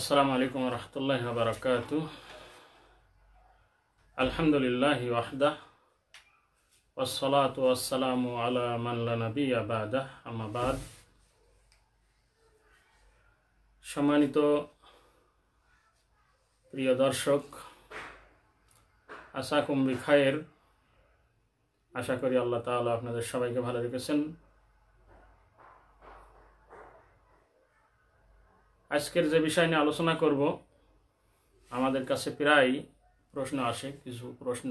আসসালামু আলাইকুম রহমতুল্লাহ বারকাত আলহামদুলিল্লাহ ওয়াহদা ওসলাত ওয়াসালামু আলা মাল্লা নবী আবাদা আমাবাদ সম্মানিত প্রিয় দর্শক আশা কুমরি খায়ের আশা করি আল্লাহ তাআলা আপনাদের সবাইকে ভালো রেখেছেন আজকের যে বিষয় নিয়ে আলোচনা করব আমাদের কাছে প্রায় প্রশ্ন আসে কিছু প্রশ্ন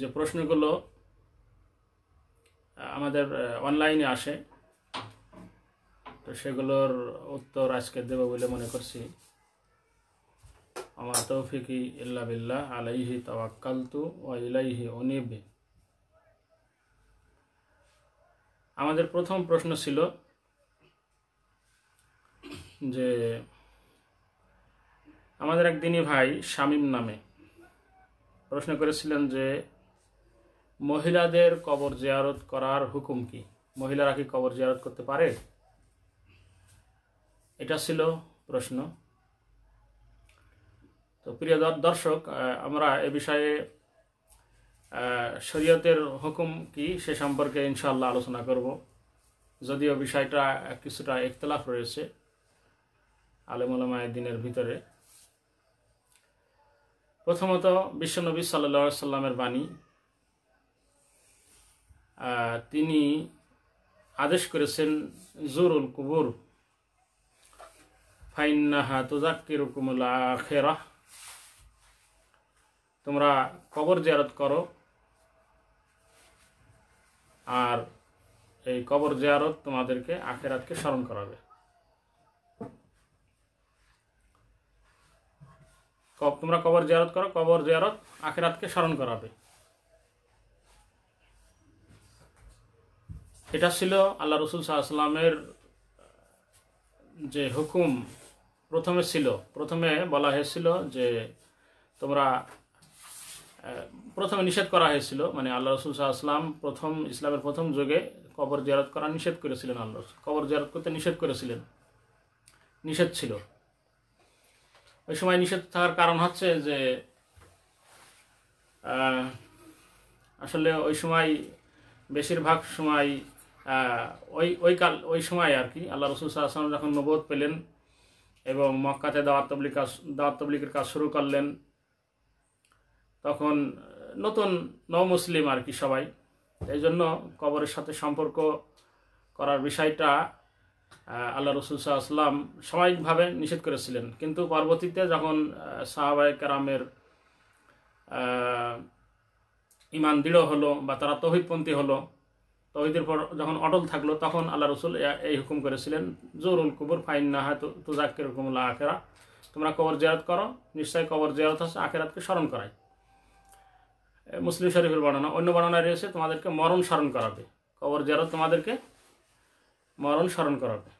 যে প্রশ্নগুলো আমাদের অনলাইনে আসে তো সেগুলোর উত্তর আজকে দেব বলে মনে করছি আমার তৌফিকি ইল্লা বিল্লাহ আলাইহি তাওয়াক্কালতু ওয়া ইলাইহি অনিব আমাদের প্রথম প্রশ্ন ছিল যে আমাদের একদিনই ভাই শামীম নামে প্রশ্ন করেছিলেন যে মহিলাদের কবর জিয়ারত করার হুকুম কি মহিলারা কি কবর জিয়ারত করতে পারে এটা ছিল প্রশ্ন তো প্রিয় দর্শক আমরা এ বিষয়ে শরীয়তের হুকুম কি সে সম্পর্কে ইনশাল্লাহ আলোচনা করব যদিও বিষয়টা কিছুটা একতলাফ রয়েছে আলেমুলামায় দিনের ভিতরে প্রথমত বিশ্বনবী সাল্লা সাল্লামের বাণী তিনি আদেশ করেছেন জোরুল কুবুর ফাইন্নাহা তোজাক্কির কুমুল্লা খেরা তোমরা কবর জিয়ারত করো আর এই কবর জিয়ারত তোমাদেরকে আখেরাতকে স্মরণ করাবে তোমরা কবর জিয়ারত করো কবর জিয়ারত আখেরাতকে স্মরণ করাবে এটা ছিল আল্লাহ রসুল সাহাশাল্লামের যে হুকুম প্রথমে ছিল প্রথমে বলা হয়েছিল যে তোমরা প্রথমে নিষেধ করা হয়েছিল মানে আল্লাহ রসুল সাহাশাল্লাম প্রথম ইসলামের প্রথম যুগে কবর জিয়ারত করা নিষেধ করেছিলেন আল্লাহ কবর জিয়ারত করতে নিষেধ করেছিলেন নিষেধ ছিল ওই সময় নিষেধ থাকার কারণ হচ্ছে যে আসলে ওই সময় বেশিরভাগ সময় ওই ওই কাল ওই সময় আর কি আল্লাহ রসুল আসলাম যখন নবোধ পেলেন এবং মক্কাতে দাওয়াত তবলিক কাজ দাওয়াত তবলিকের কাজ শুরু করলেন তখন নতুন মুসলিম আর কি সবাই এই জন্য কবরের সাথে সম্পর্ক করার বিষয়টা আল্লাহ রসুল সাহা আসলাম সাময়িকভাবে নিষেধ করেছিলেন কিন্তু পরবর্তীতে যখন সাহাবায় কারামের ইমান দৃঢ় হলো বা তারা তহিদপন্থী হলো তহিদের পর যখন অটল থাকলো তখন আল্লাহ রসুল এই হুকুম করেছিলেন জোরুল কুবুর ফাইন না হয় তো তুজাক্কির হুকুমুল্লাহ আখেরা তোমরা কবর জেয়ারত করো নিশ্চয়ই কবর জেয়ারত আছে আখেরাতকে স্মরণ করায় মুসলিম শরীফের বর্ণনা অন্য বর্ণনা রয়েছে তোমাদেরকে মরণ স্মরণ করাবে কবর জেয়ারত তোমাদেরকে মরণ স্মরণ করাবে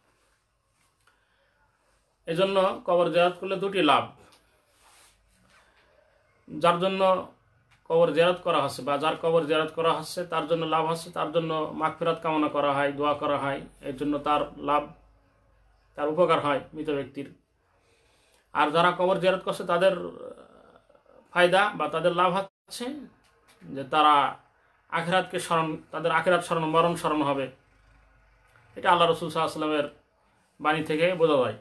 এজন্য কবর জেরাত করলে দুটি লাভ যার জন্য কবর জেরাত করা হচ্ছে বা যার কবর জেরাত করা হচ্ছে তার জন্য লাভ হচ্ছে তার জন্য মাগফিরাত কামনা করা হয় দোয়া করা হয় এর জন্য তার লাভ তার উপকার হয় মৃত ব্যক্তির আর যারা কবর জেরাত করছে তাদের ফায়দা বা তাদের লাভ হচ্ছে যে তারা আখেরাতকে স্মরণ তাদের আখেরাত স্মরণ মরণ স্মরণ হবে এটা আল্লাহ রসুল আসলামের বাণী থেকে বোঝা যায়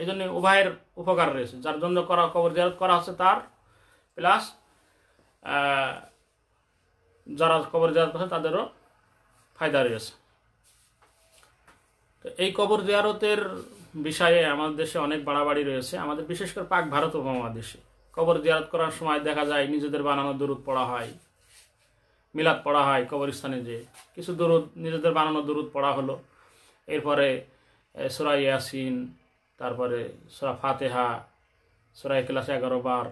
এই জন্য উভয়ের উপকার রয়েছে যার জন্য করা কবর জিয়ারত করা হচ্ছে তার প্লাস যারা কবর জিয়ারত করছে তাদেরও ফায়দা রয়েছে তো এই কবর জিয়ারতের বিষয়ে আমাদের দেশে অনেক বাড়াবাড়ি রয়েছে আমাদের বিশেষ করে পাক ভারত উপমহাদেশে কবর জিয়ারত করার সময় দেখা যায় নিজেদের বানানো দূরত পড়া হয় মিলাদ পড়া হয় কবরস্থানে যে কিছু দূরত নিজেদের বানানো দূরত পড়া হলো এরপরে সুরা ইয়াসিন তারপরে সুরা ফাতেহা সোরাই ক্লাস এগারো বার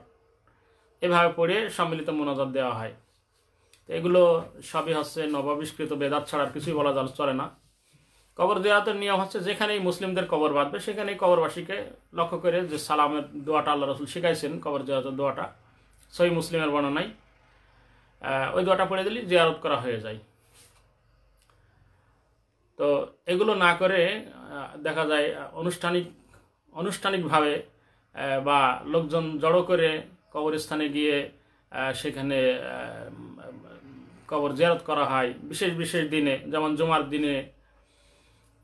এভাবে পড়ে সম্মিলিত মোনাজাত দেওয়া হয় তো এগুলো সবই হচ্ছে নবাবিষ্কৃত বেদাত ছাড়ার কিছুই বলা চলে না কবর দেওয়াতের নিয়ম হচ্ছে যেখানেই মুসলিমদের কবর বাঁধবে সেখানেই কবরবাসীকে লক্ষ্য করে যে সালামের দোয়াটা আল্লাহ রসুল শিখাইছেন কবর জিয়ারতের দোয়াটা সই মুসলিমের বর্ণনায় ওই দোয়াটা পড়ে দিলে জিয়ারত করা হয়ে যায় তো এগুলো না করে দেখা যায় আনুষ্ঠানিক আনুষ্ঠানিকভাবে বা লোকজন জড়ো করে কবরস্থানে গিয়ে সেখানে কবর জেরত করা হয় বিশেষ বিশেষ দিনে যেমন জুমার দিনে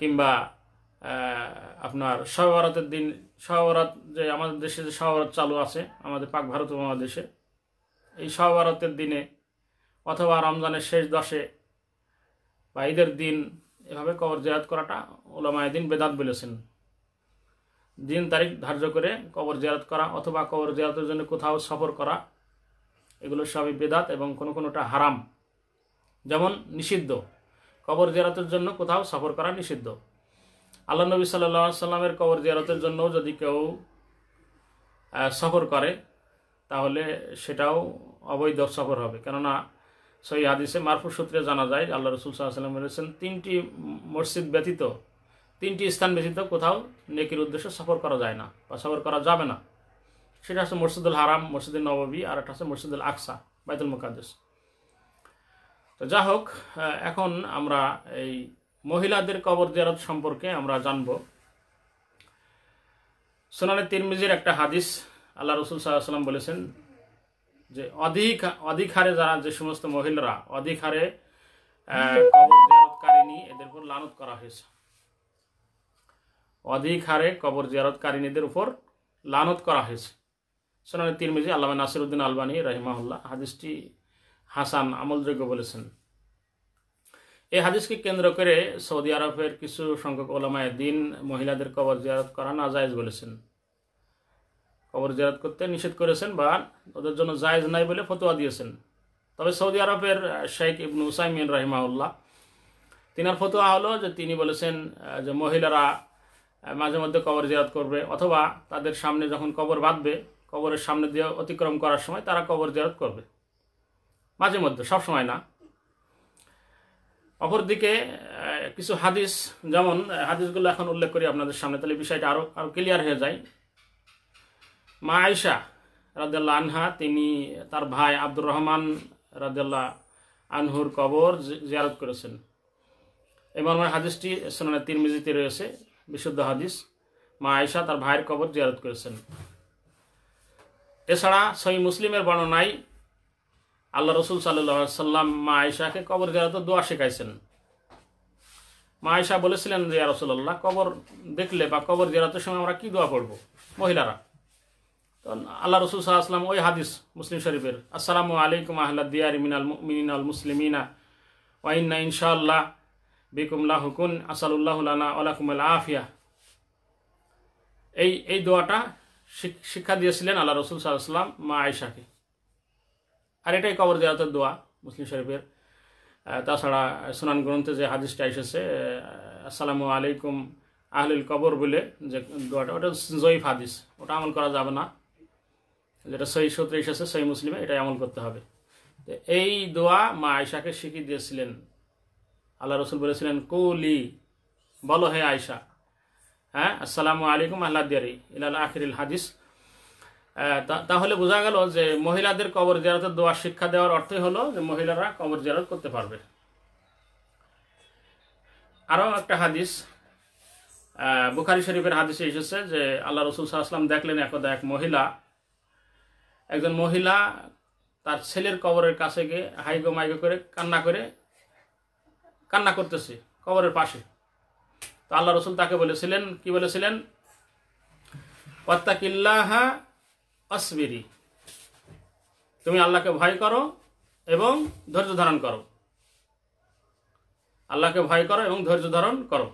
কিংবা আপনার সহভারতের দিন সহভারত যে আমাদের দেশে যে সহভারত চালু আছে আমাদের পাক ভারত মহাদেশে এই সহভারতের দিনে অথবা রমজানের শেষ দশে বা ঈদের দিন এভাবে কবর জিয়ারত করাটা ওলামায়দিন বেদাত বলেছেন দিন তারিখ ধার্য করে কবর জিয়ারত করা অথবা কবর জিয়ারতের জন্য কোথাও সফর করা এগুলো সবই বেদাত এবং কোনো কোনোটা হারাম যেমন নিষিদ্ধ কবর জেরাতের জন্য কোথাও সফর করা নিষিদ্ধ আল্লাহ নবী সাল্লা সাল্লামের কবর জিয়ারতের জন্য যদি কেউ সফর করে তাহলে সেটাও অবৈধ সফর হবে কেননা সহি হাদিসে মারফু সূত্রে জানা যায় আল্লাহ রসুল সাল্লাম বলেছেন তিনটি মসজিদ ব্যতীত তিনটি স্থান ব্যতীত কোথাও নেকির উদ্দেশ্যে সফর করা যায় না বা সফর করা যাবে না সেটা হচ্ছে মসজিদুল হারাম মসজিদুল নবাবী আর একটা হচ্ছে মসজিদুল আকসা বাইতুল মুকাদ্দেস তো যা হোক এখন আমরা এই মহিলাদের কবর দেয়ারত সম্পর্কে আমরা জানব সোনালে তিরমিজির একটা হাদিস আল্লাহ রসুল সাল্লাম বলেছেন যে অধিক অধিক হারে যারা যে সমস্ত মহিলারা অধিক হারে কবর জিয়ারতকারিনী এদের উপর লানত করা হয়েছে অধিক হারে কবর জিয়ারতকারিনীদের উপর লানত করা হয়েছে সোনানি তিরমিজি আল্লামা নাসিরউদ্দিন আলবানী রহিমাহুল্লাহ হাদিসটি হাসান আমলযোগ্য বলেছেন এই হাদিসকে কেন্দ্র করে সৌদি আরবের কিছু সংখ্যক ওলামায় দিন মহিলাদের কবর জিয়ারত করা না জায়েজ বলেছেন কবর জিয়ারত করতে নিষেধ করেছেন বা ওদের জন্য জায়েজ নাই বলে ফতোয়া দিয়েছেন তবে সৌদি আরবের শেখ ইবনু উসাইমিন রাহিমাউল্লাহ তিনার ফতোয়া হলো যে তিনি বলেছেন যে মহিলারা মাঝে মধ্যে কবর জিয়ারত করবে অথবা তাদের সামনে যখন কবর বাঁধবে কবরের সামনে দিয়ে অতিক্রম করার সময় তারা কবর জিয়ারত করবে মাঝে মধ্যে সব সময় না অপরদিকে কিছু হাদিস যেমন হাদিসগুলো এখন উল্লেখ করি আপনাদের সামনে তাহলে বিষয়টা আরও আরও ক্লিয়ার হয়ে যায় মা আয়সা রাজাল্লা আনহা তিনি তার ভাই আব্দুর রহমান রাজাল্লা আনহুর কবর জিয়ারত করেছেন এবার আমার হাদিসটি তিন মিজিতে রয়েছে বিশুদ্ধ হাদিস মা আয়সা তার ভাইয়ের কবর জিয়ারত করেছেন এছাড়া সই মুসলিমের বর্ণনায় আল্লাহ রসুল সাল্লাহ সাল্লাম মা আয়সাকে কবর জিয়ারত দোয়া শেখাইছেন মা আয়সা বলেছিলেন যে রসুল্লাহ কবর দেখলে বা কবর জিয়ারতের সময় আমরা কি দোয়া পড়বো মহিলারা আল্লাহ রসুল সাল্লাম ওই হাদিস মুসলিম শরীফের আসসালামু আলাইকুম আহ্লা দিয়ার মিনাল মিন আল মুসলিমিনা ওয়াইন্না ইনশাআল্লাহ বেকুমলা হুকুন আসালুল্লাহুলানা আলাকুম আফিয়া এই এই দোয়াটা শিক্ষা দিয়েছিলেন আল্লাহ রসুল সাল্লাম মা আয়সাকে আর এটাই কবর দেওয়াতের দোয়া মুসলিম শরীফের তাছাড়া সুনান গ্রন্থে যে হাদিসটা এসেছে আসসালামু আলাইকুম আহলুল কবর বলে যে দোয়াটা ওটা জয়ীফ হাদিস ওটা আমল করা যাবে না যেটা সহি সূত্রে এসেছে সহি মুসলিমে এটা এমন করতে হবে এই দোয়া মা আয়সাকে শিখিয়ে দিয়েছিলেন আল্লাহ রসুল বলেছিলেন কৌলি বলো হে আয়সা হ্যাঁ আসসালামু আলাইকুম দিয়ারি ইলাল আখিরুল হাদিস তাহলে বোঝা গেল যে মহিলাদের কবর জেরাতের দোয়া শিক্ষা দেওয়ার অর্থই হলো যে মহিলারা কবর জেরাত করতে পারবে আরও একটা হাদিস বুখারি শরীফের হাদিসে এসেছে যে আল্লাহ রসুল সাহা দেখলেন একদা এক মহিলা একজন মহিলা তার ছেলের কবরের কাছে গিয়ে হাইগো মাইগো করে কান্না করে কান্না করতেছে কবরের পাশে তো আল্লাহ রসুল তাকে বলেছিলেন কি বলেছিলেন অত্তাকিল্লাহা অসবিরি তুমি আল্লাহকে ভয় করো এবং ধৈর্য ধারণ করো আল্লাহকে ভয় করো এবং ধৈর্য ধারণ করো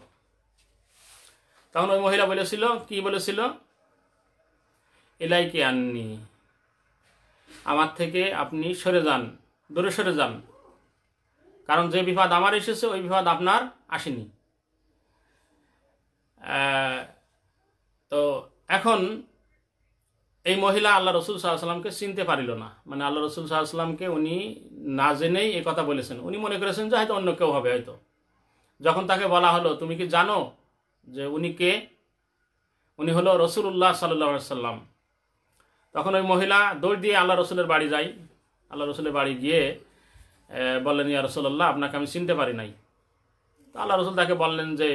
তখন ওই মহিলা বলেছিল কি বলেছিল এলাইকে আননি আমার থেকে আপনি সরে যান দূরে সরে যান কারণ যে বিপদ আমার এসেছে ওই বিপদ আপনার আসেনি তো এখন এই মহিলা আল্লাহ রসুল সাল্লামকে চিনতে পারিল না মানে আল্লাহ রসুল সাল্লামকে উনি না জেনেই এ কথা বলেছেন উনি মনে করেছেন যে হয়তো অন্য কেউ হবে হয়তো যখন তাকে বলা হলো তুমি কি জানো যে উনি কে উনি হলো রসুল্লাহ সাল্লাহ সাল্লাম তখন ওই মহিলা দৌড় দিয়ে আল্লাহ রসুলের বাড়ি যাই আল্লাহ রসুলের বাড়ি গিয়ে বললেন ইয়া রসুল্লাহ আপনাকে আমি চিনতে পারি নাই তো আল্লাহ রসুল তাকে বললেন যে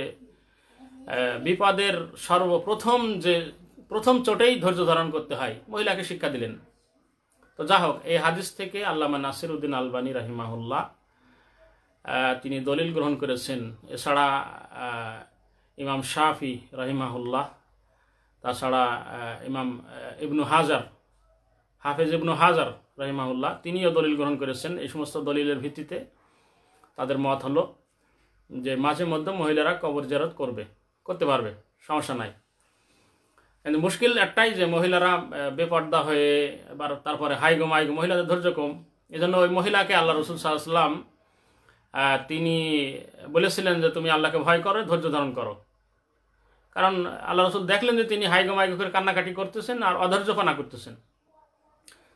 বিপদের সর্বপ্রথম যে প্রথম চোটেই ধৈর্য ধারণ করতে হয় মহিলাকে শিক্ষা দিলেন তো যা হোক এই হাদিস থেকে আল্লামা নাসির উদ্দিন আলবানী রাহিমাহুল্লাহ তিনি দলিল গ্রহণ করেছেন এছাড়া ইমাম শাফি রহিমাহুল্লাহ তাছাড়া ইমাম ইবনু হাজার হাফেজ ইবনু হাজার রহিমাউল্লাহ তিনিও দলিল গ্রহণ করেছেন এই সমস্ত দলিলের ভিত্তিতে তাদের মত হলো যে মাঝে মধ্যে মহিলারা কবর জেরত করবে করতে পারবে সমস্যা নাই কিন্তু মুশকিল একটাই যে মহিলারা বেপর্দা হয়ে এবার তারপরে হাইগম মাইগো মহিলাদের ধৈর্য কম এজন্য ওই মহিলাকে আল্লাহ রসুল সাল্লাহ তিনি বলেছিলেন যে তুমি আল্লাহকে ভয় করো ধৈর্য ধারণ করো কারণ আল্লাহ রসুল দেখলেন যে তিনি হাইগো মাইগো করে কান্নাকাটি করতেছেন আর অধৈর্যপনা করতেছেন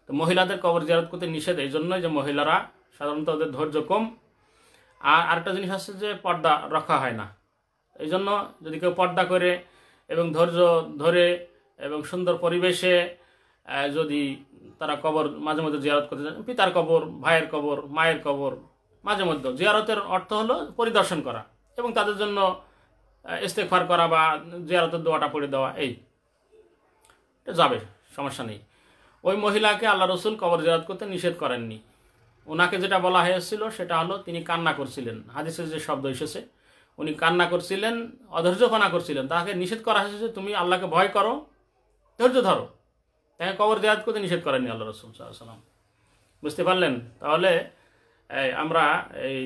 তো মহিলাদের কবর জিয়ারত করতে নিষেধ এই জন্যই যে মহিলারা সাধারণত ওদের ধৈর্য কম আর আরেকটা জিনিস হচ্ছে যে পর্দা রক্ষা হয় না এই জন্য যদি কেউ পর্দা করে এবং ধৈর্য ধরে এবং সুন্দর পরিবেশে যদি তারা কবর মাঝে মধ্যে জিয়ারত করতে চান পিতার কবর ভাইয়ের কবর মায়ের কবর মাঝে মধ্যে জিয়ারতের অর্থ হলো পরিদর্শন করা এবং তাদের জন্য ইস্তেকফার করা বা জিয়ারতের দোয়াটা পড়ে দেওয়া এই যাবে সমস্যা নেই ওই মহিলাকে আল্লাহ রসুল কবর জিয়ারত করতে নিষেধ করেননি ওনাকে যেটা বলা হয়েছিল সেটা হলো তিনি কান্না করছিলেন হাদিসের যে শব্দ এসেছে উনি কান্না করছিলেন অধৈর্যপনা করছিলেন তাকে নিষেধ করা হয়েছে যে তুমি আল্লাহকে ভয় করো ধৈর্য ধরো তাকে কবর জিয়ারত করতে নিষেধ করেননি আল্লাহ রসুল সাল্লাম বুঝতে পারলেন তাহলে আমরা এই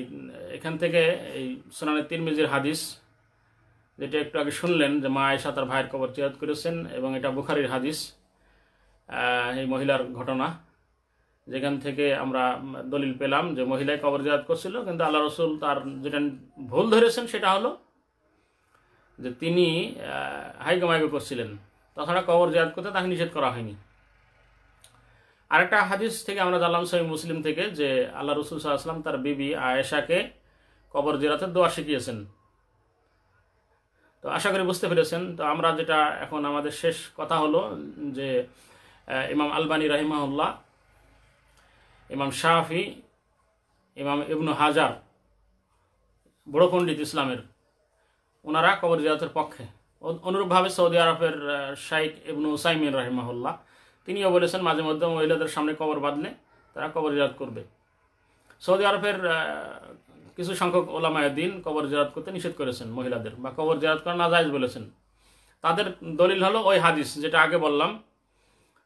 এখান থেকে এই সোনানের তিরমিজির হাদিস যেটা একটু আগে শুনলেন যে মা আয়েশা তার ভাইয়ের কবর জিয়াদ করেছেন এবং এটা বুখারির হাদিস এই মহিলার ঘটনা যেখান থেকে আমরা দলিল পেলাম যে মহিলায় কবর জিয়াদ করছিল কিন্তু আল্লাহ রসুল তার যেটা ভুল ধরেছেন সেটা হলো যে তিনি হাইগোমাইগো করছিলেন তাছাড়া কবর জিয়াদ করতে তাকে নিষেধ করা হয়নি আরেকটা হাদিস থেকে আমরা জানলাম সহি মুসলিম থেকে যে আল্লাহ রসুল সাল্লাহ আসলাম তার বিবি আয়েশাকে কবর জিরাতে দোয়া শিখিয়েছেন তো আশা করি বুঝতে পেরেছেন তো আমরা যেটা এখন আমাদের শেষ কথা হলো যে ইমাম আলবানী রাহিমাহুল্লাহ ইমাম শাহি ইমাম ইবনু হাজার বড় পণ্ডিত ইসলামের ওনারা কবর জিয়াতের পক্ষে অনুরূপভাবে সৌদি আরবের শাইক ইবনু সাইমিন রাহিমাহুল্লাহ তিনিও বলেছেন মাঝে মধ্যে মহিলাদের সামনে কবর বাঁধলে তারা কবর জিয়াত করবে সৌদি আরবের কিছু সংখ্যক ওলামায় দিন কবর জেরাত করতে নিষেধ করেছেন মহিলাদের বা কবর জেরাত করা না বলেছেন তাদের দলিল হলো ওই হাদিস যেটা আগে বললাম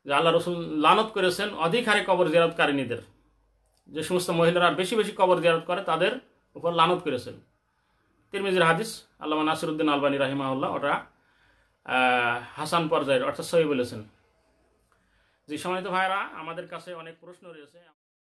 যে আল্লাহ রসুল লানত করেছেন অধিক হারে কবর জেরাতকারিনীদের যে সমস্ত মহিলারা বেশি বেশি কবর জেরাত করে তাদের উপর লানত করেছেন তিরমিজির হাদিস আল্লাহ নাসিরুদ্দিন আলবানী রাহিমাউল্লাহ ওটা হাসান পর্যায়ের অর্থাৎ সহি বলেছেন যে সময় তো ভাইরা আমাদের কাছে অনেক প্রশ্ন রয়েছে